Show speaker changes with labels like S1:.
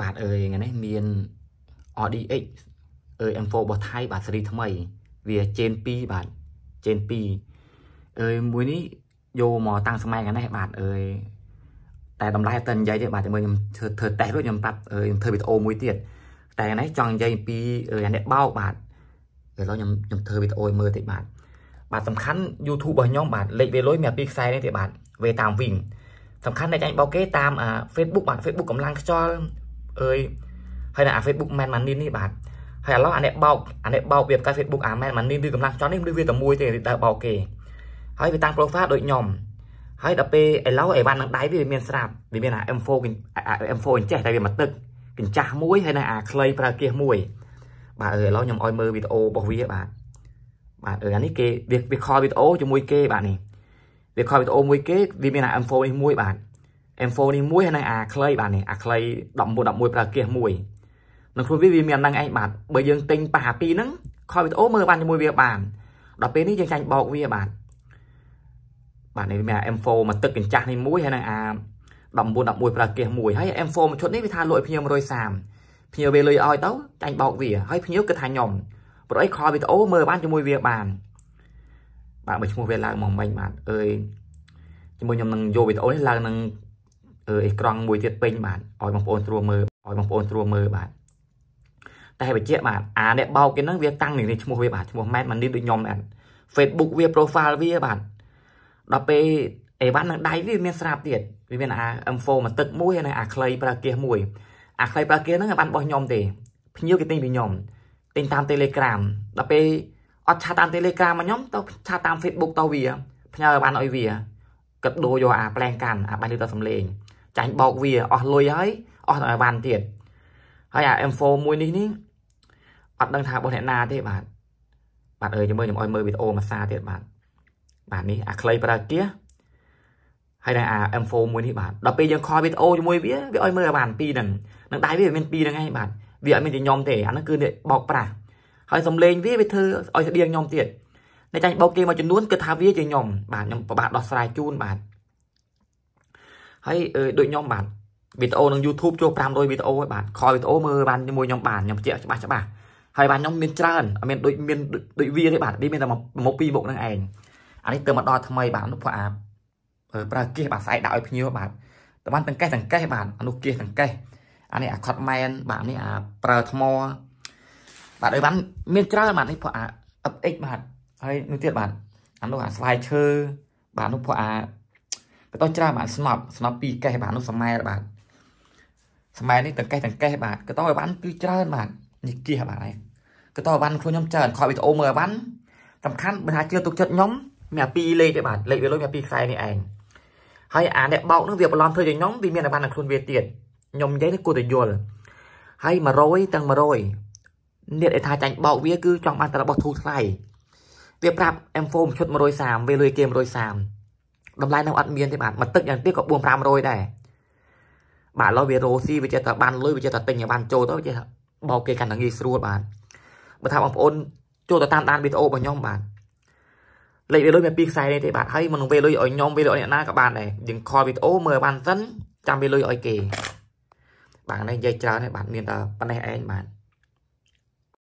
S1: បាទអើយថ្ងៃនេះមាន RDX AM4 របស់ថៃបាទស៊េរីថ្មីវា Gen 2បាទ Gen 2អើយមួយនេះយកមកតាំងសម័យថ្ងៃនេះបាទអើយតែតម្លៃតែនិយាយទេបាទតែមើលខ្ញុំធ្វើធ្វើតេស្តរួចខ្ញុំប្រាប់អើយខ្ញុំធ្វើវីដេអូមួយទៀតតែថ្ងៃនេះចង់និយាយអំពីអ្នកបោកបាទឥឡូវខ្ញុំខ្ញុំធ្វើវីដេអូមើលតិចបាទបាទសំខាន់ YouTube របស់ខ្ញុំបាទលេខវាលុយមានពីខ្សែនេះទេបាទវេតាមវិញសំខាន់ដែលចាញ់បោកគេតាម Facebook បាទ Facebook កំឡុងខ្ចូលអើយហើយនៅអា Facebook Man Money នេះបាទហើយឥឡូវអាអ្នកបោកអាអ្នកបោកវាផ្កាយ Facebook អា Man Money ឬកម្លាំងចន់នេះឬវាតែមួយទេដែលបោកគេ ហើយវាតាំង profile ដូចខ្ញុំហើយដល់ពេលឥឡូវអីវ៉ាន់នឹងដៃវាមានស្រាប់វាមានអា M4 អា M4 អញ្ចេះតែវាមកទឹក កញ្ចាស់មួយហើយនៅអាគ្លី ប្រើគាសមួយ បាទអើឥឡូវខ្ញុំឲ្យមើលវីដេអូរបស់វាបាទបាទអើអានេះគេវាខលវីដេអូជាមួយគេបាទនេះវាខលវីដេអូមួយគេវាមានអា M4 នេះមួយបាទ M4 នេះមួយហើយនឹងអាខ្លីបាទនេះអាខ្លី11 11ប្រើគៀសមួយនៅខ្លួនវាវាមានហ្នឹងឯងបាទបើយើងទិញប៉ះអាពីរហ្នឹងខលវីដេអូមើលបានជាមួយវា បានដល់ពេលនេះយើងចាញ់បោកវាបាទបាទនេះមាន M4 មកទឹកកញ្ចាស់នេះមួយ ហើយនឹងអា19 11ប្រើគៀសមួយហើយ M4 មួយឈុតនេះវាថាលក់ឲ្យភ្ញៀវ130ភ្ញៀវវាលុយឲ្យទៅចាញ់បោកវាហើយភ្ញៀវគិតថាខ្ញុំព្រោះអីខលវីដេអូមើលបានជាមួយវាបានបាទមកឈ្មោះវាឡើងមកមិញបាទអើយជាមួយខ្ញុំនឹងយកវីដេអូនេះឡើងនឹងអេក្រង់មួយទៀតពេញបាទឲ្យបងប្អូនត្រួសមើលឲ្យបងប្អូនត្រួសមើលបាទតែបញ្ជាក់បាទអាអ្នកបោកគេហ្នឹងវាតាំងនឹងឈ្មោះវាបាទឈ្មោះម៉ែតម៉ានីដូចខ្ញុំដែរ Facebook វា profile វាបាទដល់ពេលអេវ៉ាន់នឹងដៃវាមានស្រាប់ទៀតវាមានអា M4 មកទឹកមួយហើយនឹងអាខ្លីប្រើគៀសមួយអាខ្លីប្រើគៀសហ្នឹងបានរបស់ខ្ញុំទេភ្ញៀវគេទិញពីខ្ញុំទិញតាម Telegram ដល់ពេលអត់ឆាតាម Telegram មកខ្ញុំទៅឆាតាម Facebook ទៅវាផ្ញើបានឲ្យវាកាដូយកអាប្លែងកាន់អាបាញ់លើតសំលេងចាញ់បោកវាអស់លុយហើយអស់ដល់វ៉ាន់ទៀតហើយអា M4 មួយនេះនេះអត់ដឹងថារបស់អ្នកណាទេបាទបាទអើយមើលខ្ញុំអោយមើលវីដេអូមួយសារទៀតបាទបាទនេះអាក្លីប្រើគៀហើយដល់អា M4 មួយនេះបាទដល់ពេលយើងខលវីដេអូជាមួយវាវាអោយមើលអាវ៉ាន់ពីរហ្នឹងនឹងដៃវាមានពីរហ្នឹងឯងបាទវាអត់មានតែខ្ញុំទេអាហ្នឹងគឺបោកប្រាស់ហើយសំលេងវាវាធ្វើអោយស្ដៀងខ្ញុំទៀតតែចាញ់បោកគេមួយចំនួនគឺថាវាជាខ្ញុំបាទខ្ញុំប្របាទដោះស្រាយជូនបាទហើយដូចខ្ញុំបាទវីដេអូនឹង YouTube ចូល500វីដេអូហើយបាទខលវីដេអូមើលបានជាមួយខ្ញុំបាទខ្ញុំបញ្ជាក់ច្បាស់ច្បាស់ហើយបាទខ្ញុំមានច្រើនអត់មានដូចមានដូចវាទេបាទនេះមានតែមកពីមុខនឹងឯងអានេះទៅមកដល់ថ្មីបាទអនុភ័ពអាប្រើគៀសបាទស្អែកដាក់ឲ្យភ្ញៀវបាទតបានទាំងកេះទាំងកេះបាទអនុគៀសទាំងកេះអានេះអាខត់ម៉ែនបាទនេះអាប្រើថ្មបាទឲ្យបាន មានច្រើនបាទនេះភ័ពអា FX បាទហើយនោះទៀតបាទអានោះអាស្វាយឈើបាទនោះភ័ពអាបតោះច្រើនបានស្នប់ស្នប់ពីរកេះបាទនោះសម័យបាទសម័យនេះតង្កេះតង្កេះបាទកតោអីវ៉ាន់គឺច្រើនបាទនេះគៀសបាទហើយកតោអីវ៉ាន់ខ្លួនខ្ញុំច្រើនខកវីដេអូមើលអីវ៉ាន់សំខាន់បើថាជឿទុកចិត្តខ្ញុំមានពីរលេខទេបាទលេខវាលុយមានពីរខ្សែនេះឯងហើយអាអ្នកបោកនឹងវាបន្លំធ្វើជាខ្ញុំវាមានអីវ៉ាន់នៅខ្លួនវាទៀតខ្ញុំនិយាយនេះគួរតែយល់ហើយ100ទាំង100នេះឯថាចាញ់បោកវាគឺចង់បានតែរបស់ធូរថ្លៃវាប្រាប់ M4 ឈុត130វាលុយគេ130តម្លៃនៅអត់មានទេបាទមកទឹកយ៉ាងទៀតក៏4 500ដែរបាទឥឡូវវារោស៊ីវាចេះតែបានលុយវាចេះតែទិញឲ្យបានចូលទៅវាចេះបោកគេកាន់តែងាយស្រួលបាទបើថាបងប្អូនចូលទៅតាមដានវីដេអូរបស់ខ្ញុំបាទលេខវាលុយមានពីរខ្សែនេះទេបាទហើយមិនវេលុយឲ្យខ្ញុំវេលុយអ្នកណាក៏បានដែរយើងខលវីដេអូមើលបានសិនចាំវេលុយឲ្យគេបាទនេះនិយាយច្រើនហើយបាទមានតែប៉ុណ្ណេះឯងបាទ